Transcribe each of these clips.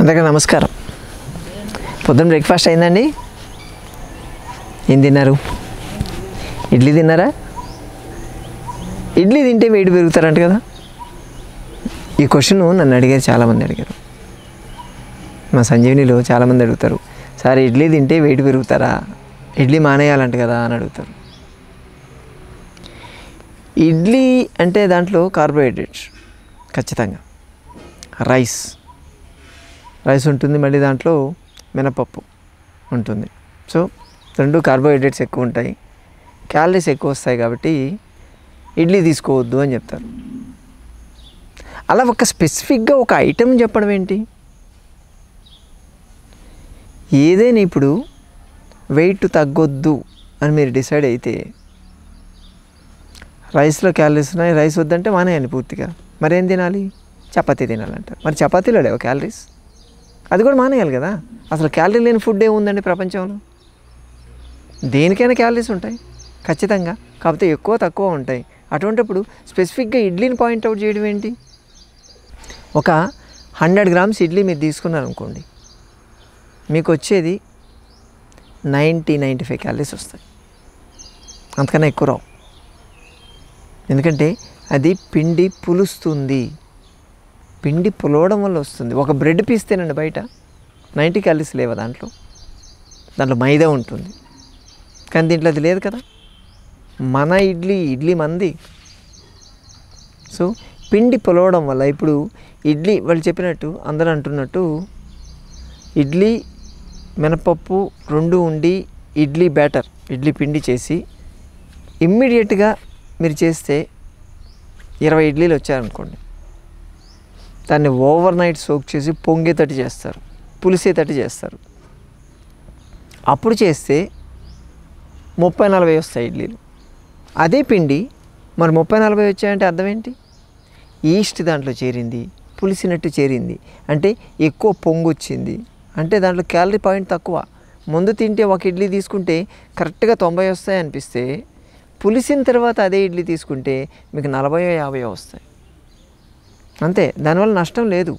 అందరికీ నమస్కారం పొద్దున్న బ్రేక్ఫాస్ట్ అయిందండి ఏం తిన్నారు ఇడ్లీ తిన్నారా ఇడ్లీ తింటే వేడి పెరుగుతారంట కదా ఈ క్వశ్చన్ నన్ను అడిగారు చాలామంది అడిగారు మా సంజీవినిలో చాలామంది అడుగుతారు సార్ ఇడ్లీ తింటే వేడి పెరుగుతారా ఇడ్లీ మానేయాలంట కదా అని అడుగుతారు ఇడ్లీ అంటే దాంట్లో కార్బోహైడ్రేట్స్ ఖచ్చితంగా రైస్ రైస్ ఉంటుంది మళ్ళీ దాంట్లో మినపప్పు ఉంటుంది సో రెండు కార్బోహైడ్రేట్స్ ఎక్కువ ఉంటాయి క్యాలరీస్ ఎక్కువ వస్తాయి కాబట్టి ఇడ్లీ తీసుకోవద్దు అని చెప్తారు అలా ఒక స్పెసిఫిక్గా ఒక ఐటెం చెప్పడం ఏంటి ఏదైనా ఇప్పుడు వెయిట్ తగ్గొద్దు అని మీరు డిసైడ్ అయితే రైస్లో క్యాలరీస్ ఉన్నాయి రైస్ వద్దంటే మానేయండి పూర్తిగా మరేం తినాలి చపాతీ తినాలంటారు మరి చపాతీలో లేవు క్యాలరీస్ అది కూడా మానేయాలి కదా అసలు క్యాలరీ లేని ఫుడ్ ఏముందండి ప్రపంచంలో దేనికైనా క్యాలరీస్ ఉంటాయి ఖచ్చితంగా కాకపోతే ఎక్కువ తక్కువ ఉంటాయి అటువంటిప్పుడు స్పెసిఫిక్గా ఇడ్లీని పాయింట్అవుట్ చేయడం ఏంటి ఒక హండ్రెడ్ గ్రామ్స్ ఇడ్లీ మీరు తీసుకున్నారనుకోండి మీకు వచ్చేది నైంటీ నైంటీ ఫైవ్ క్యాలరీస్ వస్తాయి అంతకన్నా ఎక్కువ రావు ఎందుకంటే అది పిండి పులుస్తుంది పిండి పులవడం వల్ల వస్తుంది ఒక బ్రెడ్ పీస్ తినండి బయట నైంటీ క్యాలరీస్ లేవా దాంట్లో దాంట్లో మైదా ఉంటుంది కానీ దీంట్లో అది లేదు కదా మన ఇడ్లీ ఇడ్లీ మంది సో పిండి పులవడం వల్ల ఇప్పుడు ఇడ్లీ వాళ్ళు చెప్పినట్టు అందరూ అంటున్నట్టు ఇడ్లీ మినపప్పు రెండు ఉండి ఇడ్లీ బ్యాటర్ ఇడ్లీ పిండి చేసి ఇమ్మీడియట్గా మీరు చేస్తే ఇరవై ఇడ్లీలు వచ్చారనుకోండి దాన్ని ఓవర్ నైట్ సోక్ చేసి పొంగేటట్టు చేస్తారు పులిసేటట్టు చేస్తారు అప్పుడు చేస్తే ముప్పై నలభై వస్తాయి ఇడ్లీలు అదే పిండి మరి ముప్పై నలభై వచ్చాయంటే అర్థం ఏంటి ఈస్ట్ దాంట్లో చేరింది పులిసినట్టు చేరింది అంటే ఎక్కువ పొంగు వచ్చింది అంటే దాంట్లో క్యాలరీ పాయింట్ తక్కువ ముందు తింటే ఒక ఇడ్లీ తీసుకుంటే కరెక్ట్గా తొంభై వస్తాయి అనిపిస్తే పులిసిన తర్వాత అదే ఇడ్లీ తీసుకుంటే మీకు నలభై యాభై వస్తాయి అంతే దానివల్ల నష్టం లేదు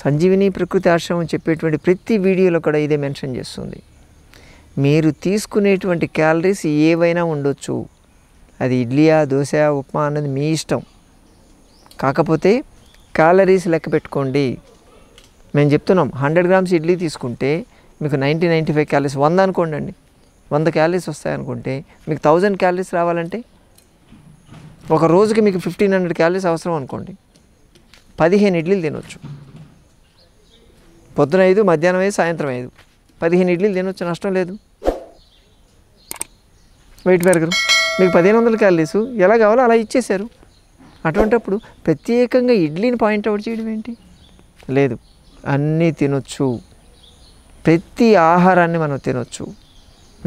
సంజీవిని ప్రకృతి ఆశ్రమం చెప్పేటువంటి ప్రతి వీడియోలో కూడా ఇదే మెన్షన్ చేస్తుంది మీరు తీసుకునేటువంటి క్యాలరీస్ ఏవైనా ఉండొచ్చు అది ఇడ్లీయా దోశ ఉప్మా అన్నది మీ ఇష్టం కాకపోతే క్యాలరీస్ లెక్క పెట్టుకోండి మేము చెప్తున్నాం హండ్రెడ్ గ్రామ్స్ ఇడ్లీ తీసుకుంటే మీకు నైంటీ నైంటీ ఫైవ్ క్యాలరీస్ వంద అనుకోండి వంద క్యాలరీస్ వస్తాయనుకుంటే మీకు థౌజండ్ క్యాలరీస్ రావాలంటే ఒక రోజుకి మీకు ఫిఫ్టీన్ హండ్రెడ్ క్యాలరీస్ అవసరం అనుకోండి పదిహేను ఇడ్లీలు తినొచ్చు పొద్దున ఐదు మధ్యాహ్నం ఐదు సాయంత్రం ఐదు పదిహేను ఇడ్లీలు తినొచ్చు నష్టం లేదు వెయిట్ పెరగరు మీకు పదిహేను వందలు కాలేసు ఎలా కావాలో అలా ఇచ్చేశారు అటువంటప్పుడు ప్రత్యేకంగా ఇడ్లీని పాయింట్ అవుట్ చేయడం ఏంటి లేదు అన్నీ తినొచ్చు ప్రతి ఆహారాన్ని మనం తినొచ్చు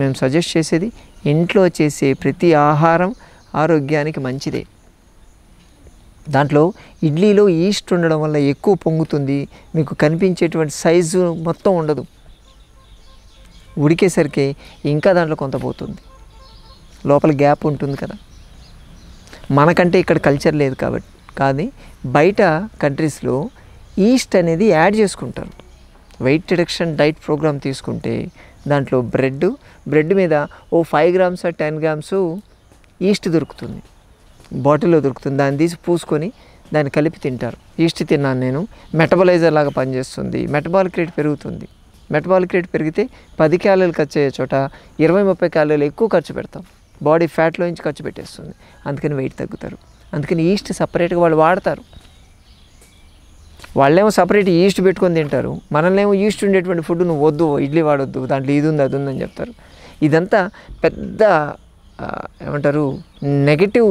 మేము సజెస్ట్ చేసేది ఇంట్లో చేసే ప్రతి ఆహారం ఆరోగ్యానికి మంచిదే దాంట్లో ఇడ్లీలో ఈస్ట్ ఉండడం వల్ల ఎక్కువ పొంగుతుంది మీకు కనిపించేటువంటి సైజు మొత్తం ఉండదు ఉడికేసరికి ఇంకా దాంట్లో కొంత పోతుంది లోపల గ్యాప్ ఉంటుంది కదా మనకంటే ఇక్కడ కల్చర్ లేదు కాబట్టి కానీ బయట కంట్రీస్లో ఈస్ట్ అనేది యాడ్ చేసుకుంటారు వెయిట్ రిడక్షన్ డైట్ ప్రోగ్రామ్ తీసుకుంటే దాంట్లో బ్రెడ్ బ్రెడ్ మీద ఓ five grams ten grams yeast దొరుకుతుంది బాటిల్లో దొరుకుతుంది దాన్ని తీసి పూసుకొని దాన్ని కలిపి తింటారు ఈస్ట్ తిన్నాను నేను మెటబలైజర్ లాగా పనిచేస్తుంది మెటబాలిక్ రేట్ పెరుగుతుంది మెటబాలిక్ రేట్ పెరిగితే పది క్యాలరీలు ఖర్చు అయ్యే చోట ఇరవై ముప్పై క్యాలరీలు ఎక్కువ ఖర్చు పెడతాం బాడీ ఫ్యాట్లో నుంచి ఖర్చు పెట్టేస్తుంది అందుకని వెయిట్ తగ్గుతారు అందుకని ఈస్ట్ సపరేట్గా వాళ్ళు వాడతారు వాళ్ళేమో సపరేట్ ఈస్ట్ పెట్టుకొని తింటారు మనల్నేమో ఈస్ట్ ఉండేటువంటి ఫుడ్ నువ్వు వద్దు ఇడ్లీ వాడొద్దు దాంట్లో ఇది ఉంది అది ఉందని చెప్తారు ఇదంతా పెద్ద ఏమంటారు నెగటివ్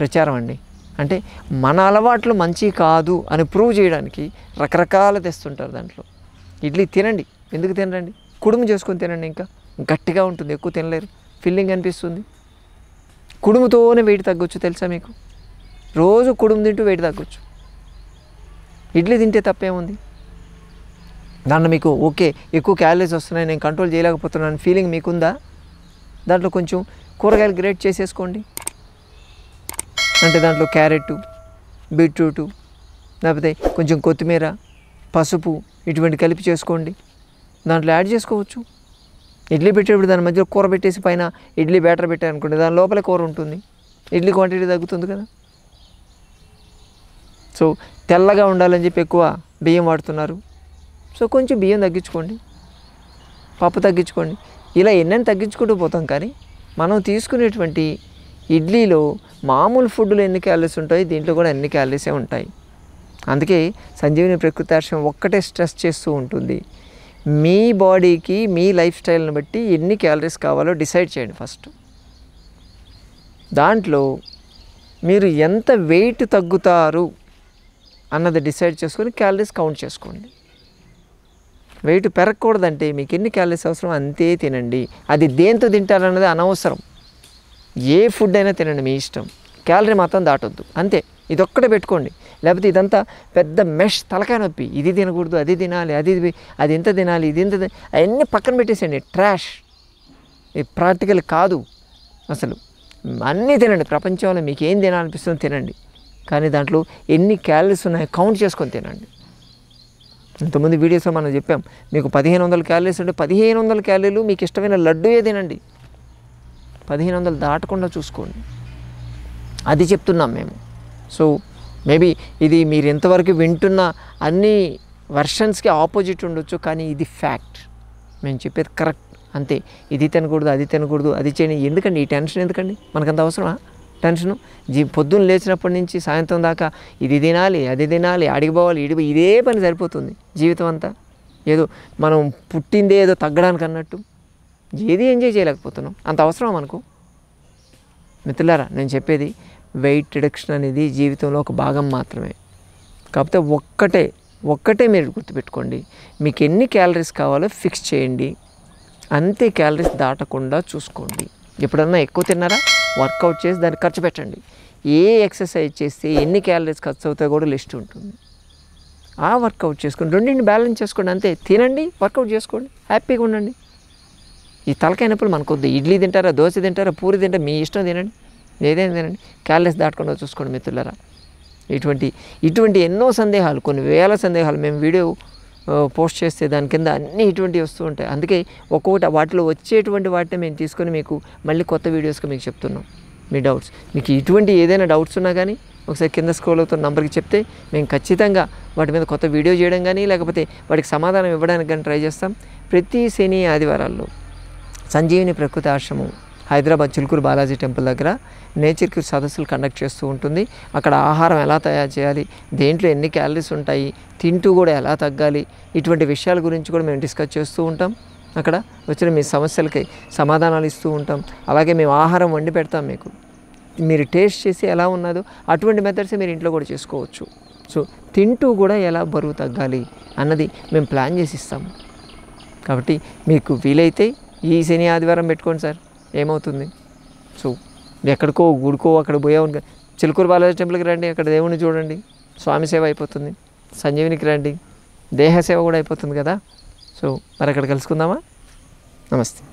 ప్రచారం అండి అంటే మన అలవాట్లు మంచి కాదు అని ప్రూవ్ చేయడానికి రకరకాలు తెస్తుంటారు దాంట్లో ఇడ్లీ తినండి ఎందుకు తినరండి కుడుము చేసుకొని తినండి ఇంకా గట్టిగా ఉంటుంది ఎక్కువ తినలేరు ఫిల్లింగ్ అనిపిస్తుంది కుడుముతోనే వెయిట్ తగ్గొచ్చు తెలుసా మీకు రోజు కుడుము తింటూ వెయిట్ తగ్గొచ్చు ఇడ్లీ తింటే తప్పేముంది దాంట్లో మీకు ఓకే ఎక్కువ క్యాలరీస్ వస్తున్నాయి నేను కంట్రోల్ చేయలేకపోతున్నాను ఫీలింగ్ మీకుందా దాంట్లో కొంచెం కూరగాయలు గ్రేట్ చేసేసుకోండి అంటే దాంట్లో క్యారెట్ బీట్రూటు లేకపోతే కొంచెం కొత్తిమీర పసుపు ఇటువంటి కలిపి చేసుకోండి దాంట్లో యాడ్ చేసుకోవచ్చు ఇడ్లీ పెట్టేటప్పుడు దాని మధ్యలో కూర పెట్టేసి పైన ఇడ్లీ బ్యాటర్ పెట్టారనుకోండి దాని లోపల కూర ఉంటుంది ఇడ్లీ క్వాంటిటీ తగ్గుతుంది కదా సో తెల్లగా ఉండాలని చెప్పి ఎక్కువ బియ్యం వాడుతున్నారు సో కొంచెం బియ్యం తగ్గించుకోండి పప్పు తగ్గించుకోండి ఇలా ఎన్నెన్ని తగ్గించుకుంటూ పోతాం కానీ మనం తీసుకునేటువంటి ఇడ్లీలో మామూలు ఫుడ్లో ఎన్ని క్యాలరీస్ ఉంటాయి దీంట్లో కూడా ఎన్ని క్యాలరీసే ఉంటాయి అందుకే సంజీవిని ప్రకృతార్షం ఒక్కటే స్ట్రెస్ చేస్తూ ఉంటుంది మీ బాడీకి మీ లైఫ్ స్టైల్ని బట్టి ఎన్ని క్యాలరీస్ కావాలో డిసైడ్ చేయండి ఫస్ట్ దాంట్లో మీరు ఎంత వెయిట్ తగ్గుతారు అన్నది డిసైడ్ చేసుకొని క్యాలరీస్ కౌంట్ చేసుకోండి వెయిట్ పెరగకూడదంటే మీకు ఎన్ని క్యాలరీస్ అవసరం అంతే తినండి అది దేంతో తింటారన్నది అనవసరం ఏ ఫుడ్ అయినా తినండి మీ ఇష్టం క్యాలరీ మాత్రం దాటొద్దు అంతే ఇదొక్కటే పెట్టుకోండి లేకపోతే ఇదంతా పెద్ద మెష్ తలకాయ నొప్పి ఇది తినకూడదు అది తినాలి అది అది ఇంత తినాలి ఇది ఇంత అవన్నీ పక్కన పెట్టేసేయండి ట్రాష్ ఇది ప్రాక్టికల్ కాదు అసలు అన్నీ తినండి ప్రపంచంలో మీకు ఏం తినాలనిపిస్తుందో తినండి కానీ దాంట్లో ఎన్ని క్యాలరీస్ ఉన్నాయో కౌంట్ చేసుకొని తినండి ఇంతకుముందు వీడియోస్లో మనం చెప్పాం మీకు పదిహేను వందల క్యాలరీస్ ఉంటే పదిహేను వందల క్యాలరీలు మీకు ఇష్టమైన లడ్డూయే తినండి పదిహేను వందలు దాటకుండా చూసుకోండి అది చెప్తున్నాం మేము సో మేబీ ఇది మీరు ఎంతవరకు వింటున్న అన్ని వర్షన్స్కి ఆపోజిట్ ఉండొచ్చు కానీ ఇది ఫ్యాక్ట్ మేము చెప్పేది కరెక్ట్ అంతే ఇది తినకూడదు అది తినకూడదు అది చేయని ఎందుకండి ఈ టెన్షన్ ఎందుకండి మనకంత అవసరమా టెన్షను జీ పొద్దున్న లేచినప్పటి నుంచి సాయంత్రం దాకా ఇది తినాలి అది తినాలి అడిగిపోవాలి ఇడిపో ఇదే పని సరిపోతుంది జీవితం అంతా ఏదో మనం పుట్టిందే ఏదో తగ్గడానికి అన్నట్టు ఏది ఎంజాయ్ చేయలేకపోతున్నాం అంత అవసరం మనకు మిత్రులారా నేను చెప్పేది వెయిట్ రిడక్షన్ అనేది జీవితంలో ఒక భాగం మాత్రమే కాకపోతే ఒక్కటే ఒక్కటే మీరు గుర్తుపెట్టుకోండి మీకు ఎన్ని క్యాలరీస్ కావాలో ఫిక్స్ చేయండి అంతే క్యాలరీస్ దాటకుండా చూసుకోండి ఎప్పుడన్నా ఎక్కువ తిన్నారా వర్కౌట్ చేసి దాన్ని ఖర్చు పెట్టండి ఏ ఎక్సర్సైజ్ చేస్తే ఎన్ని క్యాలరీస్ ఖర్చు అవుతాయో కూడా లిస్ట్ ఉంటుంది ఆ వర్కౌట్ చేసుకోండి రెండింటిని బ్యాలెన్స్ చేసుకోండి అంతే తినండి వర్కౌట్ చేసుకోండి హ్యాపీగా ఉండండి ఈ తలకైనప్పుడు మనకు వద్దు ఇడ్లీ తింటారా దోశ తింటారా పూరి తింటారా మీ ఇష్టం తినండి ఏదైనా తినండి క్యాలరీస్ దాటకుండా చూసుకోండి మిత్రులరా ఇటువంటి ఇటువంటి ఎన్నో సందేహాలు కొన్ని వేల సందేహాలు మేము వీడియో పోస్ట్ చేస్తే దాని కింద అన్నీ ఇటువంటివి వస్తూ ఉంటాయి అందుకే ఒక్కొక్కటి వాటిలో వచ్చేటువంటి వాటిని మేము తీసుకొని మీకు మళ్ళీ కొత్త వీడియోస్కి మీకు చెప్తున్నాం మీ డౌట్స్ మీకు ఇటువంటి ఏదైనా డౌట్స్ ఉన్నా కానీ ఒకసారి కింద స్క్రోల్ అవుతున్న నెంబర్కి చెప్తే మేము ఖచ్చితంగా వాటి మీద కొత్త వీడియో చేయడం కానీ లేకపోతే వాటికి సమాధానం ఇవ్వడానికి కానీ ట్రై చేస్తాం ప్రతి శని ఆదివారాల్లో సంజీవిని ప్రకృతి ఆశ్రమం హైదరాబాద్ చిలుకూరు బాలాజీ టెంపుల్ దగ్గర నేచర్కి సదస్సులు కండక్ట్ చేస్తూ ఉంటుంది అక్కడ ఆహారం ఎలా తయారు చేయాలి దేంట్లో ఎన్ని క్యాలరీస్ ఉంటాయి తింటూ కూడా ఎలా తగ్గాలి ఇటువంటి విషయాల గురించి కూడా మేము డిస్కస్ చేస్తూ ఉంటాం అక్కడ వచ్చిన మీ సమస్యలకి సమాధానాలు ఇస్తూ ఉంటాం అలాగే మేము ఆహారం వండి పెడతాం మీకు మీరు టేస్ట్ చేసి ఎలా ఉన్నదో అటువంటి మెథడ్స్ మీరు ఇంట్లో కూడా చేసుకోవచ్చు సో తింటూ కూడా ఎలా బరువు తగ్గాలి అన్నది మేము ప్లాన్ చేసి ఇస్తాము కాబట్టి మీకు వీలైతే ఈ శని ఆదివారం పెట్టుకోండి సార్ ఏమవుతుంది సో ఎక్కడికో గుడికో అక్కడ పోయావు చిలుకూరు బాలాజీ టెంపుల్కి రండి అక్కడ దేవుణ్ణి చూడండి స్వామి సేవ అయిపోతుంది సంజీవినికి రండి దేహ సేవ కూడా అయిపోతుంది కదా సో మరి అక్కడ కలుసుకుందామా నమస్తే